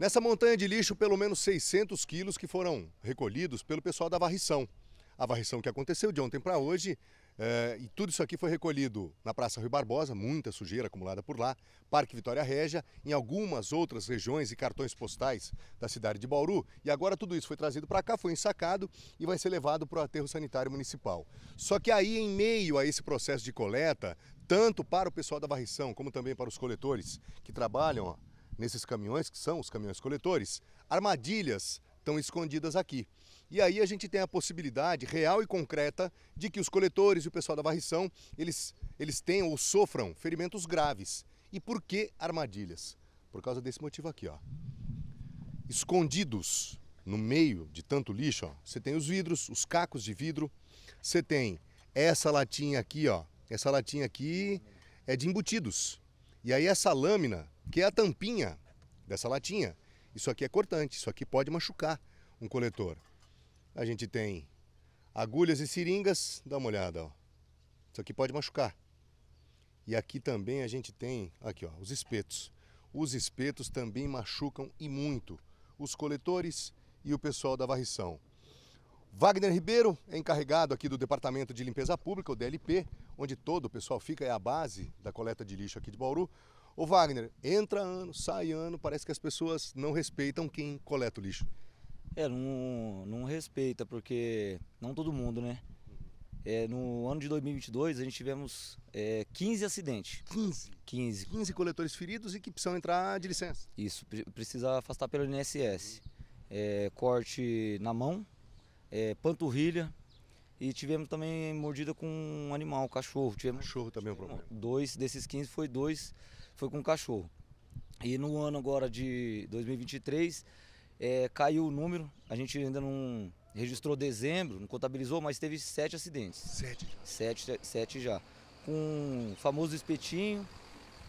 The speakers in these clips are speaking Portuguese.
Nessa montanha de lixo, pelo menos 600 quilos que foram recolhidos pelo pessoal da varrição. A varrição que aconteceu de ontem para hoje, é, e tudo isso aqui foi recolhido na Praça Rui Barbosa, muita sujeira acumulada por lá, Parque Vitória Régia, em algumas outras regiões e cartões postais da cidade de Bauru. E agora tudo isso foi trazido para cá, foi ensacado e vai ser levado para o aterro sanitário municipal. Só que aí, em meio a esse processo de coleta, tanto para o pessoal da varrição como também para os coletores que trabalham ó, nesses caminhões, que são os caminhões coletores, armadilhas estão escondidas aqui. E aí a gente tem a possibilidade real e concreta de que os coletores e o pessoal da varrição, eles, eles tenham ou sofram ferimentos graves. E por que armadilhas? Por causa desse motivo aqui, ó. Escondidos no meio de tanto lixo, ó, você tem os vidros, os cacos de vidro, você tem essa latinha aqui, ó. Essa latinha aqui é de embutidos. E aí essa lâmina que é a tampinha dessa latinha. Isso aqui é cortante, isso aqui pode machucar um coletor. A gente tem agulhas e seringas, dá uma olhada, ó. Isso aqui pode machucar. E aqui também a gente tem, aqui ó, os espetos. Os espetos também machucam e muito os coletores e o pessoal da varrição. Wagner Ribeiro é encarregado aqui do Departamento de Limpeza Pública, o DLP, onde todo o pessoal fica, é a base da coleta de lixo aqui de Bauru. Ô Wagner, entra ano, sai ano, parece que as pessoas não respeitam quem coleta o lixo. É, não, não respeita, porque não todo mundo, né? É, no ano de 2022, a gente tivemos é, 15 acidentes. 15? 15. 15 coletores feridos e que precisam entrar de licença. Isso, precisa afastar pelo INSS. É, corte na mão, é, panturrilha, e tivemos também mordida com um animal, um cachorro. Tivemos, cachorro também é um problema. Dois desses 15 foi dois, foi com cachorro. E no ano agora de 2023, é, caiu o número. A gente ainda não registrou dezembro, não contabilizou, mas teve sete acidentes. Sete já. Sete, sete já. Com o famoso espetinho,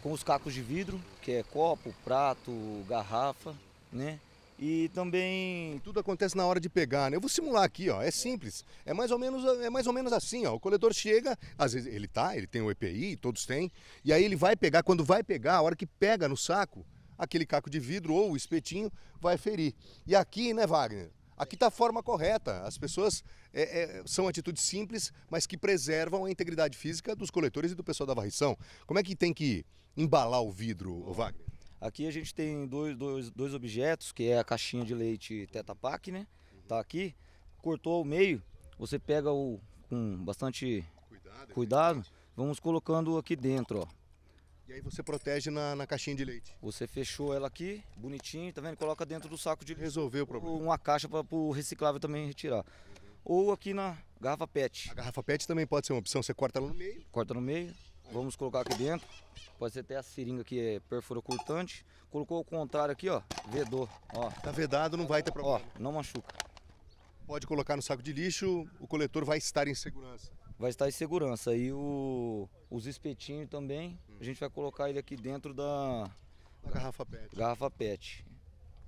com os cacos de vidro, que é copo, prato, garrafa, né? E também tudo acontece na hora de pegar, né? Eu vou simular aqui, ó, é simples. É mais ou menos é mais ou menos assim, ó. O coletor chega, às vezes ele tá, ele tem o EPI, todos têm, e aí ele vai pegar, quando vai pegar, a hora que pega no saco, aquele caco de vidro ou o espetinho vai ferir. E aqui, né, Wagner? Aqui está a forma correta. As pessoas é, é, são atitudes simples, mas que preservam a integridade física dos coletores e do pessoal da varrição. Como é que tem que embalar o vidro, Wagner? Aqui a gente tem dois, dois, dois objetos, que é a caixinha de leite Teta Pak, né? Uhum. Tá aqui, cortou ao meio, você pega o com bastante cuidado, é cuidado vamos colocando aqui dentro, ó. E aí você protege na, na, caixinha de leite. Você fechou ela aqui, bonitinho, tá vendo? Coloca dentro do saco de leite. Resolveu o problema. Uma caixa para o reciclável também retirar. Uhum. Ou aqui na garrafa PET. A garrafa PET também pode ser uma opção, você corta ela no meio. Corta no meio, Vamos colocar aqui dentro. Pode ser até a seringa que é perfuro cortante. Colocou o contrário aqui, ó. Vedou. Ó. Tá vedado, não vai ter problema. Ó, não machuca. Pode colocar no saco de lixo, o coletor vai estar em segurança. Vai estar em segurança. E o, os espetinhos também, hum. a gente vai colocar ele aqui dentro da, da garrafa PET. Garrafa PET.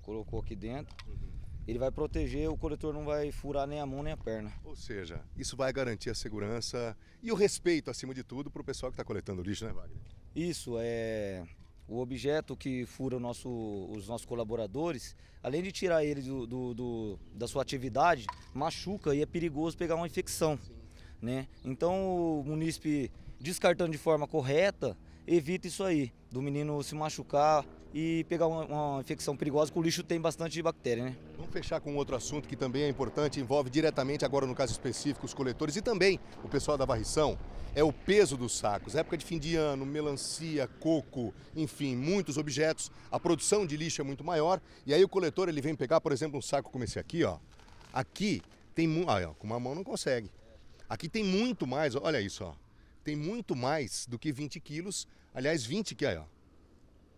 Colocou aqui dentro. Uhum ele vai proteger, o coletor não vai furar nem a mão nem a perna. Ou seja, isso vai garantir a segurança e o respeito, acima de tudo, para o pessoal que está coletando lixo, né, Wagner? Isso, é. O objeto que fura nosso, os nossos colaboradores, além de tirar ele do, do, do, da sua atividade, machuca e é perigoso pegar uma infecção. Né? Então o munícipe descartando de forma correta, evita isso aí, do menino se machucar e pegar uma, uma, infecção perigosa, que o lixo tem bastante bactéria, né? Vamos fechar com outro assunto que também é importante, envolve diretamente, agora no caso específico, os coletores e também o pessoal da varrição, é o peso dos sacos. Época de fim de ano, melancia, coco, enfim, muitos objetos, a produção de lixo é muito maior e aí o coletor ele vem pegar, por exemplo, um saco como esse aqui, ó. Aqui tem muito, ah, com uma mão não consegue. Aqui tem muito mais, olha isso, ó. Tem muito mais do que 20 quilos, aliás, 20 aqui, ó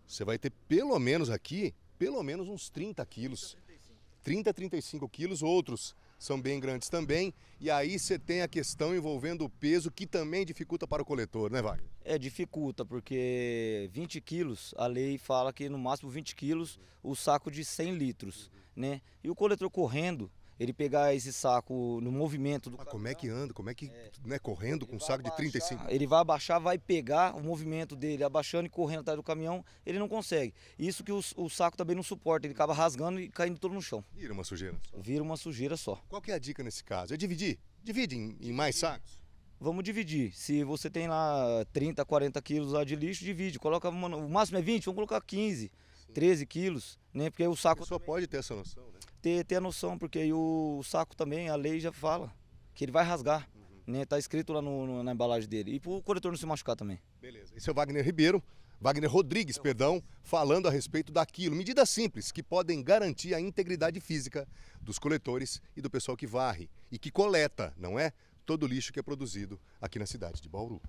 você vai ter pelo menos aqui, pelo menos uns 30 quilos. 30 35 quilos, outros são bem grandes também. E aí você tem a questão envolvendo o peso, que também dificulta para o coletor, né, Wagner? É, dificulta, porque 20 quilos, a lei fala que no máximo 20 quilos o saco de 100 litros, né? E o coletor correndo, ele pegar esse saco no movimento do ah, caminhão, Como é que anda? Como é que, é, né, correndo com um saco abaixar, de 35? Ele vai abaixar, vai pegar o movimento dele, abaixando e correndo atrás do caminhão, ele não consegue. Isso que o, o saco também não suporta, ele acaba rasgando e caindo todo no chão. Vira uma sujeira. Só. Vira uma sujeira só. Qual que é a dica nesse caso? É dividir? Divide em, em mais sacos? vamos dividir. Se você tem lá 30, 40 quilos lá de lixo, divide. Coloca, o máximo é 20, vamos colocar 15, Sim. 13 quilos, né? Porque o saco. Só também... pode ter essa noção, né? ter, ter a noção, porque aí o, saco também, a lei já fala que ele vai rasgar. Uhum. Né? Tá escrito lá no, no, na embalagem dele. E pro coletor não se machucar também. Beleza. Esse é o Wagner Ribeiro, Wagner Rodrigues, perdão, falando a respeito daquilo. Medidas simples que podem garantir a integridade física dos coletores e do pessoal que varre e que coleta, não é? Todo o lixo que é produzido aqui na cidade de Bauru.